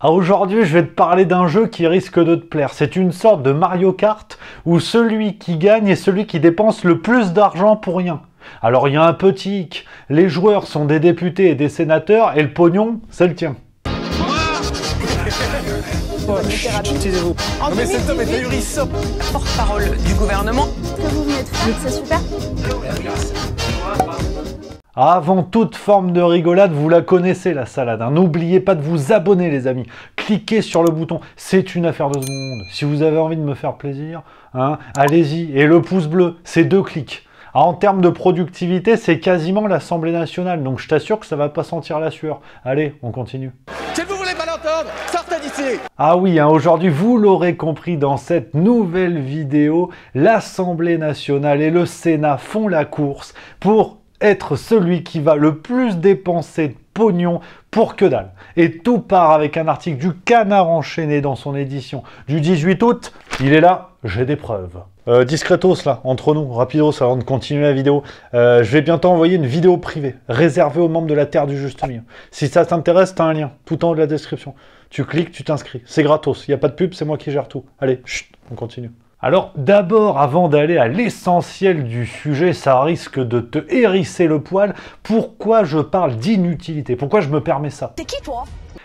Ah, aujourd'hui, je vais te parler d'un jeu qui risque de te plaire. C'est une sorte de Mario Kart où celui qui gagne est celui qui dépense le plus d'argent pour rien. Alors il y a un petit hic, les joueurs sont des députés et des sénateurs et le pognon, c'est le tien. Porte-parole du gouvernement. c'est super avant toute forme de rigolade, vous la connaissez la salade. Hein. N'oubliez pas de vous abonner les amis. Cliquez sur le bouton. C'est une affaire de monde, Si vous avez envie de me faire plaisir, hein, allez-y. Et le pouce bleu, c'est deux clics. Ah, en termes de productivité, c'est quasiment l'Assemblée nationale. Donc je t'assure que ça va pas sentir la sueur. Allez, on continue. Si vous voulez pas sortez d'ici Ah oui, hein, aujourd'hui, vous l'aurez compris dans cette nouvelle vidéo, l'Assemblée nationale et le Sénat font la course pour être celui qui va le plus dépenser de pognon pour que dalle. Et tout part avec un article du Canard enchaîné dans son édition du 18 août. Il est là, j'ai des preuves. Euh, discretos là, entre nous, rapidos avant de continuer la vidéo, euh, je vais bientôt envoyer une vidéo privée, réservée aux membres de la Terre du Juste Milieu. Si ça t'intéresse, t'as un lien, tout en haut de la description. Tu cliques, tu t'inscris, c'est gratos, il n'y a pas de pub, c'est moi qui gère tout. Allez, chut, on continue. Alors d'abord, avant d'aller à l'essentiel du sujet, ça risque de te hérisser le poil, pourquoi je parle d'inutilité Pourquoi je me permets ça T'es qui toi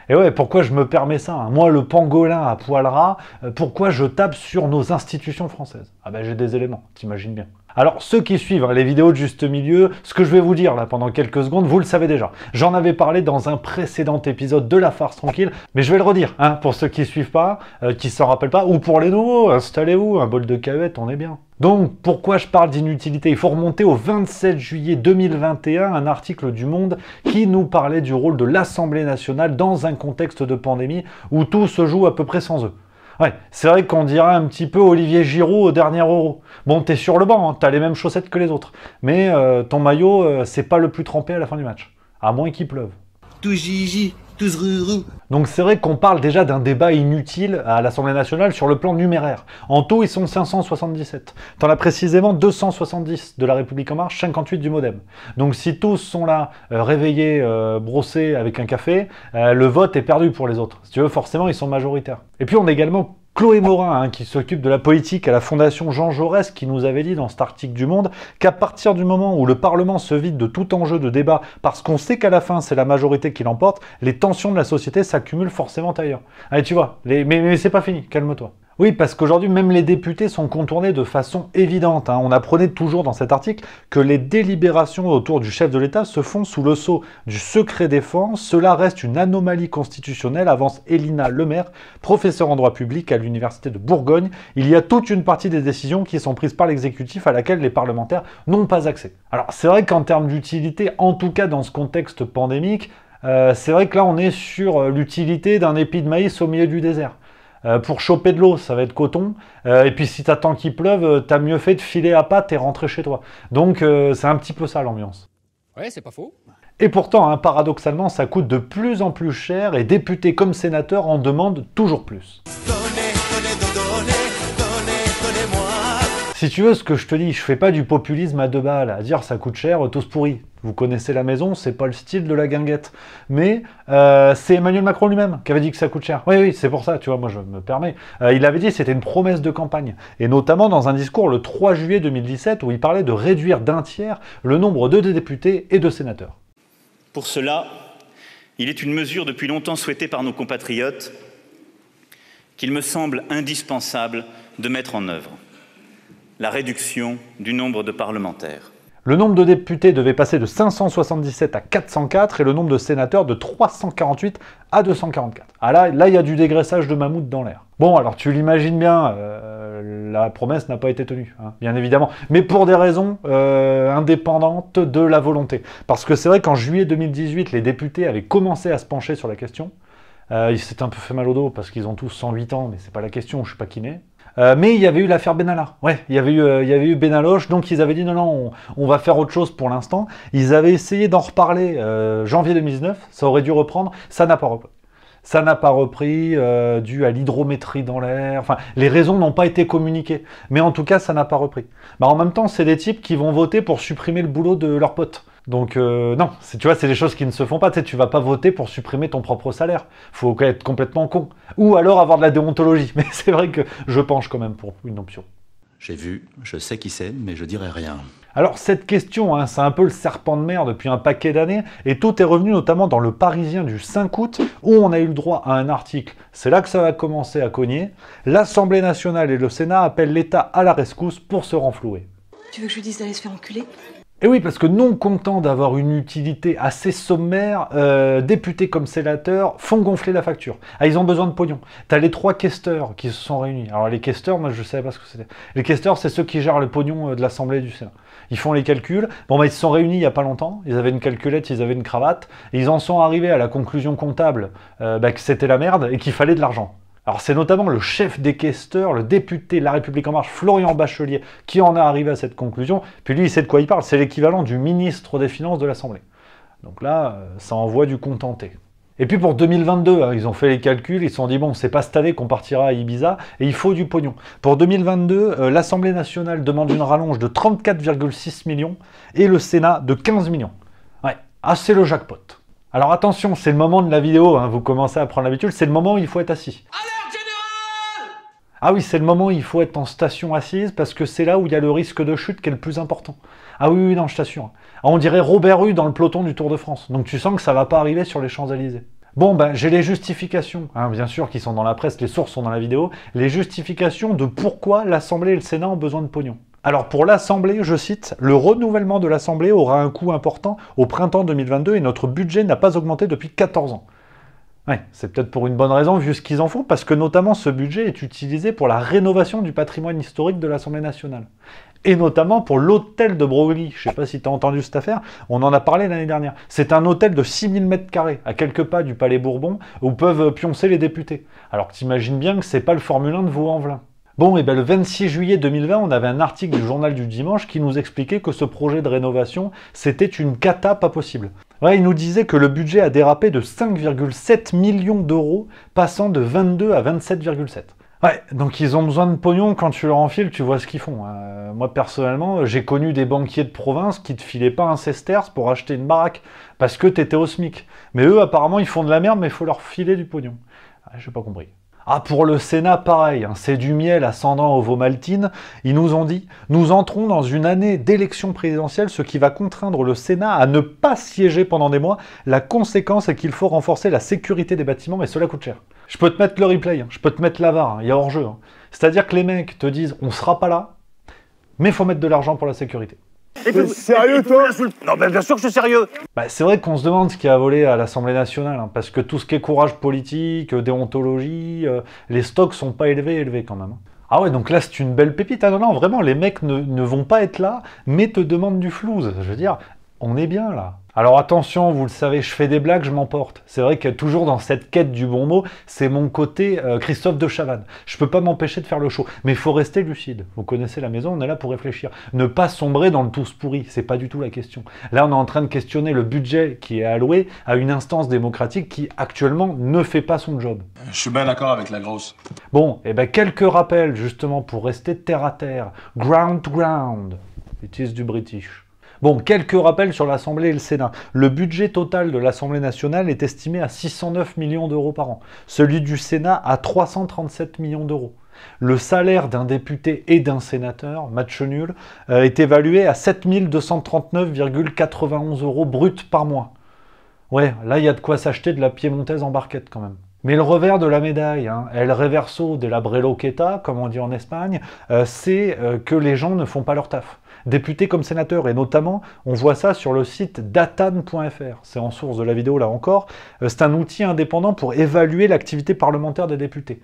et eh ouais, pourquoi je me permets ça hein? Moi, le pangolin à poil ras, euh, pourquoi je tape sur nos institutions françaises Ah ben j'ai des éléments, t'imagines bien. Alors ceux qui suivent hein, les vidéos de juste milieu, ce que je vais vous dire là pendant quelques secondes, vous le savez déjà. J'en avais parlé dans un précédent épisode de La Farce Tranquille, mais je vais le redire hein, pour ceux qui suivent pas, euh, qui s'en rappellent pas, ou pour les nouveaux, installez-vous, un bol de cavette, on est bien. Donc, pourquoi je parle d'inutilité Il faut remonter au 27 juillet 2021, un article du Monde qui nous parlait du rôle de l'Assemblée nationale dans un contexte de pandémie où tout se joue à peu près sans eux. Ouais, c'est vrai qu'on dirait un petit peu Olivier Giroud au dernier Euro. Bon, t'es sur le banc, hein, t'as les mêmes chaussettes que les autres, mais euh, ton maillot, euh, c'est pas le plus trempé à la fin du match, à moins qu'il pleuve. Tout donc c'est vrai qu'on parle déjà d'un débat inutile à l'Assemblée nationale sur le plan numéraire. En tout, ils sont 577. T'en as précisément 270 de la République en marche, 58 du Modem. Donc si tous sont là, euh, réveillés, euh, brossés avec un café, euh, le vote est perdu pour les autres. Si tu veux, forcément, ils sont majoritaires. Et puis on est également Chloé Morin, hein, qui s'occupe de la politique à la Fondation Jean Jaurès, qui nous avait dit dans cet article du Monde qu'à partir du moment où le Parlement se vide de tout enjeu de débat, parce qu'on sait qu'à la fin c'est la majorité qui l'emporte, les tensions de la société s'accumulent forcément ailleurs. Allez, ah, tu vois, mais c'est pas fini, calme-toi. Oui, parce qu'aujourd'hui, même les députés sont contournés de façon évidente. Hein. On apprenait toujours dans cet article que les délibérations autour du chef de l'État se font sous le sceau du secret défense. Cela reste une anomalie constitutionnelle, avance Elina Lemaire, professeure en droit public à l'Université de Bourgogne. Il y a toute une partie des décisions qui sont prises par l'exécutif à laquelle les parlementaires n'ont pas accès. Alors, c'est vrai qu'en termes d'utilité, en tout cas dans ce contexte pandémique, euh, c'est vrai que là, on est sur euh, l'utilité d'un épi de maïs au milieu du désert. Euh, pour choper de l'eau, ça va être coton. Euh, et puis si t'attends qu'il pleuve, euh, t'as mieux fait de filer à pâte et rentrer chez toi. Donc c'est un petit peu ça l'ambiance. Ouais, c'est pas faux. Et pourtant, hein, paradoxalement, ça coûte de plus en plus cher et députés comme sénateurs en demandent toujours plus. Si tu veux, ce que je te dis, je fais pas du populisme à deux balles, à dire ça coûte cher, tous pourris. Vous connaissez la maison, c'est pas le style de la guinguette. Mais euh, c'est Emmanuel Macron lui-même qui avait dit que ça coûte cher. Oui, oui, c'est pour ça, tu vois, moi je me permets. Euh, il avait dit que c'était une promesse de campagne. Et notamment dans un discours le 3 juillet 2017 où il parlait de réduire d'un tiers le nombre de députés et de sénateurs. Pour cela, il est une mesure depuis longtemps souhaitée par nos compatriotes qu'il me semble indispensable de mettre en œuvre la réduction du nombre de parlementaires. Le nombre de députés devait passer de 577 à 404 et le nombre de sénateurs de 348 à 244. Ah là, là, il y a du dégraissage de mammouth dans l'air. Bon, alors tu l'imagines bien, euh, la promesse n'a pas été tenue, hein, bien évidemment, mais pour des raisons euh, indépendantes de la volonté. Parce que c'est vrai qu'en juillet 2018, les députés avaient commencé à se pencher sur la question. Euh, ils s'étaient un peu fait mal au dos parce qu'ils ont tous 108 ans, mais c'est pas la question, je suis pas kiné. Euh, mais il y avait eu l'affaire Benalla. Ouais, il y avait eu, euh, Benaloche. Donc ils avaient dit non, non, on, va faire autre chose pour l'instant. Ils avaient essayé d'en reparler euh, janvier 2019. Ça aurait dû reprendre. Ça n'a pas repris. Ça n'a pas repris, dû à l'hydrométrie dans l'air. Enfin, les raisons n'ont pas été communiquées. Mais en tout cas, ça n'a pas repris. Bah, en même temps, c'est des types qui vont voter pour supprimer le boulot de leurs potes. Donc euh, non, tu vois, c'est des choses qui ne se font pas. Tu sais, tu vas pas voter pour supprimer ton propre salaire. Faut être complètement con. Ou alors avoir de la déontologie. Mais c'est vrai que je penche quand même pour une option. J'ai vu, je sais qui c'est, mais je dirai rien. Alors cette question, hein, c'est un peu le serpent de mer depuis un paquet d'années, et tout est revenu notamment dans le Parisien du 5 août, où on a eu le droit à un article, c'est là que ça va commencer à cogner, l'Assemblée nationale et le Sénat appellent l'État à la rescousse pour se renflouer. Tu veux que je dise d'aller se faire enculer et eh oui, parce que non content d'avoir une utilité assez sommaire, euh, députés comme sénateurs font gonfler la facture. Ah, ils ont besoin de pognon. T'as les trois questeurs qui se sont réunis. Alors les questeurs, moi je ne savais pas ce que c'était. Les questeurs, c'est ceux qui gèrent le pognon euh, de l'Assemblée du Sénat. Ils font les calculs. Bon, bah, ils se sont réunis il n'y a pas longtemps. Ils avaient une calculette, ils avaient une cravate. ils en sont arrivés à la conclusion comptable euh, bah, que c'était la merde et qu'il fallait de l'argent. Alors c'est notamment le chef des questeurs, le député de La République En Marche, Florian Bachelier, qui en a arrivé à cette conclusion. Puis lui, il sait de quoi il parle. C'est l'équivalent du ministre des Finances de l'Assemblée. Donc là, euh, ça envoie du contenté. Et puis pour 2022, hein, ils ont fait les calculs, ils se sont dit bon, c'est pas cette année qu'on partira à Ibiza et il faut du pognon. Pour 2022, euh, l'Assemblée nationale demande une rallonge de 34,6 millions et le Sénat de 15 millions. Ouais, assez le jackpot. Alors attention, c'est le moment de la vidéo, hein, vous commencez à prendre l'habitude, c'est le moment où il faut être assis. Ah oui, c'est le moment où il faut être en station assise parce que c'est là où il y a le risque de chute qui est le plus important. Ah oui, oui, non, je t'assure. Ah, on dirait Robert rue dans le peloton du Tour de France, donc tu sens que ça va pas arriver sur les Champs-Élysées. Bon, ben, j'ai les justifications, hein, bien sûr, qui sont dans la presse, les sources sont dans la vidéo, les justifications de pourquoi l'Assemblée et le Sénat ont besoin de pognon. Alors pour l'Assemblée, je cite, le renouvellement de l'Assemblée aura un coût important au printemps 2022 et notre budget n'a pas augmenté depuis 14 ans. Ouais, c'est peut-être pour une bonne raison vu ce qu'ils en font, parce que notamment ce budget est utilisé pour la rénovation du patrimoine historique de l'Assemblée nationale. Et notamment pour l'hôtel de Broglie. Je sais pas si tu as entendu cette affaire, on en a parlé l'année dernière. C'est un hôtel de 6000 mètres carrés, à quelques pas du Palais Bourbon, où peuvent pioncer les députés. Alors t'imagines bien que c'est pas le Formule 1 de Vaux-en-Velin. Bon, et eh ben le 26 juillet 2020, on avait un article du journal du dimanche qui nous expliquait que ce projet de rénovation, c'était une cata pas possible. Ouais, il nous disait que le budget a dérapé de 5,7 millions d'euros, passant de 22 à 27,7. Ouais, donc ils ont besoin de pognon, quand tu leur enfiles, tu vois ce qu'ils font. Hein. moi personnellement, j'ai connu des banquiers de province qui te filaient pas un sesterce pour acheter une baraque, parce que t'étais au SMIC. Mais eux, apparemment, ils font de la merde, mais il faut leur filer du pognon. Ouais, ah, j'ai pas compris. Ah, pour le Sénat, pareil, hein, c'est du miel ascendant aux vomaltine. Ils nous ont dit Nous entrons dans une année d'élection présidentielle, ce qui va contraindre le Sénat à ne pas siéger pendant des mois. La conséquence est qu'il faut renforcer la sécurité des bâtiments, mais cela coûte cher. Je peux te mettre le replay, hein, je peux te mettre l'avare, hein, il y a hors-jeu. C'est-à-dire que les mecs te disent On sera pas là, mais faut mettre de l'argent pour la sécurité. T'es sérieux, toi Non, mais bien sûr que je suis sérieux bah, C'est vrai qu'on se demande ce qui a volé à l'Assemblée nationale, hein, parce que tout ce qui est courage politique, euh, déontologie, euh, les stocks sont pas élevés, élevés quand même. Hein. Ah ouais, donc là, c'est une belle pépite. Ah non, non, vraiment, les mecs ne, ne vont pas être là, mais te demandent du flouze. Je veux dire, on est bien, là. Alors attention, vous le savez, je fais des blagues, je m'emporte. C'est vrai que toujours dans cette quête du bon mot, c'est mon côté euh, Christophe de Chavannes. Je peux pas m'empêcher de faire le show, mais il faut rester lucide. Vous connaissez la maison, on est là pour réfléchir. Ne pas sombrer dans le tous pourri, c'est pas du tout la question. Là, on est en train de questionner le budget qui est alloué à une instance démocratique qui actuellement ne fait pas son job. Je suis bien d'accord avec la grosse. Bon, et eh ben quelques rappels justement pour rester terre à terre, ground to ground. It is du british. Bon, quelques rappels sur l'Assemblée et le Sénat. Le budget total de l'Assemblée nationale est estimé à 609 millions d'euros par an, celui du Sénat à 337 millions d'euros. Le salaire d'un député et d'un sénateur, match nul, euh, est évalué à 7239,91 euros brut par mois. Ouais, là, il y a de quoi s'acheter de la piémontaise en barquette quand même. Mais le revers de la médaille, hein, el reverso de la breloqueta, comme on dit en Espagne, euh, c'est euh, que les gens ne font pas leur taf députés comme sénateurs. Et notamment, on voit ça sur le site datan.fr. C'est en source de la vidéo là encore. Euh, c'est un outil indépendant pour évaluer l'activité parlementaire des députés.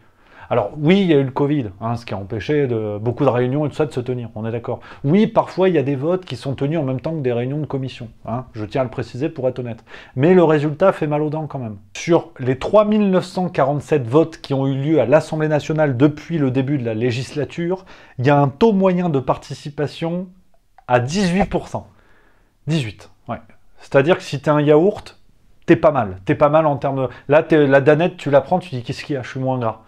Alors oui, il y a eu le Covid, hein, ce qui a empêché beaucoup de réunions et tout ça de se tenir, on est d'accord. Oui, parfois il y a des votes qui sont tenus en même temps que des réunions de commission, hein. je tiens à le préciser pour être honnête. Mais le résultat fait mal aux dents quand même. Sur les 3947 votes qui ont eu lieu à l'Assemblée nationale depuis le début de la législature, il y a un taux moyen de participation à 18%. 18, ouais. C'est-à-dire que si t'es un yaourt, t'es pas mal. T'es pas mal en termes de... Là, la danette, tu la prends, tu dis qu'est-ce qu'il y a, je suis moins gras.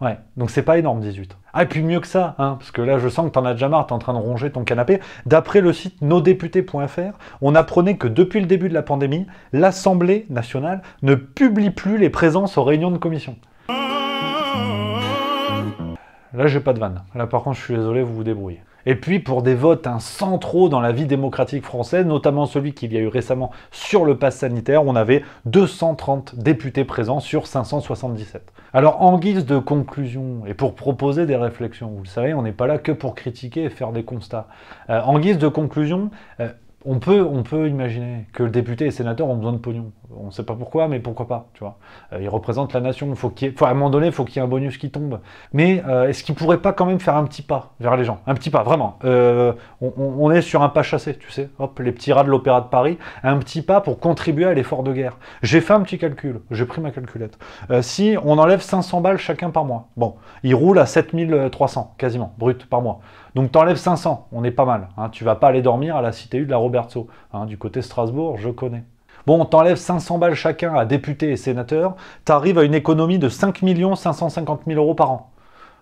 Ouais, donc c'est pas énorme 18. Ah, et puis mieux que ça, hein, parce que là je sens que t'en as déjà marre, t'es en train de ronger ton canapé. D'après le site nosdéputés.fr, on apprenait que depuis le début de la pandémie, l'Assemblée nationale ne publie plus les présences aux réunions de commission. Là j'ai pas de vanne. Là par contre je suis désolé, vous vous débrouillez et puis pour des votes un hein, centraux dans la vie démocratique française, notamment celui qu'il y a eu récemment sur le pass sanitaire, on avait 230 députés présents sur 577. Alors en guise de conclusion, et pour proposer des réflexions, vous le savez, on n'est pas là que pour critiquer et faire des constats. Euh, en guise de conclusion, euh, on peut, on peut imaginer que le député et le sénateur ont besoin de pognon. On ne sait pas pourquoi, mais pourquoi pas, tu vois. Euh, ils représentent la nation. Faut à un moment donné, il faut qu'il y ait un bonus qui tombe. Mais euh, est-ce qu'ils ne pourraient pas quand même faire un petit pas vers les gens Un petit pas, vraiment. Euh, on, est sur un pas chassé, tu sais. Hop, les petits rats de l'Opéra de Paris. Un petit pas pour contribuer à l'effort de guerre. J'ai fait un petit calcul. J'ai pris ma calculette. si on enlève 500 balles chacun par mois, bon, ils roulent à 7300, quasiment, brut, par mois. Donc t'enlèves 500, on est pas mal. Hein. Tu vas pas aller dormir à la cité U de la Roberto, hein, du côté Strasbourg, je connais. Bon, t'enlèves 500 balles chacun à députés et sénateurs, t'arrives à une économie de 5 550 000 euros par an.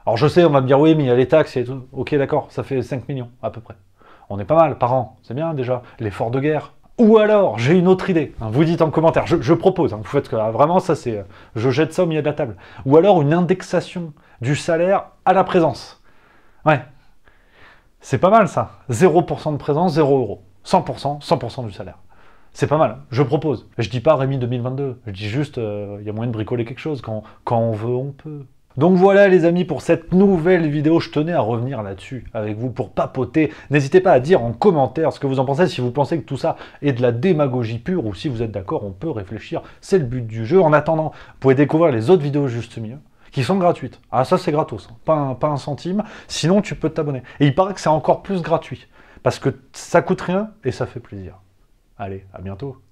Alors je sais, on va me dire oui, mais il y a les taxes et tout. Ok, d'accord, ça fait 5 millions à peu près. On est pas mal par an, c'est bien déjà. L'effort de guerre. Ou alors, j'ai une autre idée. Hein. vous dites en commentaire, je, propose. vous faites que, ah, vraiment, ça c'est. Euh, je jette ça au milieu de la table. Ou alors une indexation du salaire à la présence. Ouais, c'est pas mal ça. 0% de présence, 0 euros. 100%, 100% du salaire. C'est pas mal. Je propose. Je dis pas Rémi 2022. Je dis juste, euh, il y a moyen de bricoler quelque chose. Quand, quand on veut, on peut. Donc voilà les amis pour cette nouvelle vidéo, je tenais à revenir là-dessus avec vous pour papoter. N'hésitez pas à dire en commentaire ce que vous en pensez, si vous pensez que tout ça est de la démagogie pure ou si vous êtes d'accord, on peut réfléchir, c'est le but du jeu. En attendant, vous pouvez découvrir les autres vidéos juste mieux qui sont gratuites. Ah ça c'est gratos, hein. pas un centime, sinon tu peux t'abonner. Et il paraît que c'est encore plus gratuit, parce que ça coûte rien et ça fait plaisir. Allez, à bientôt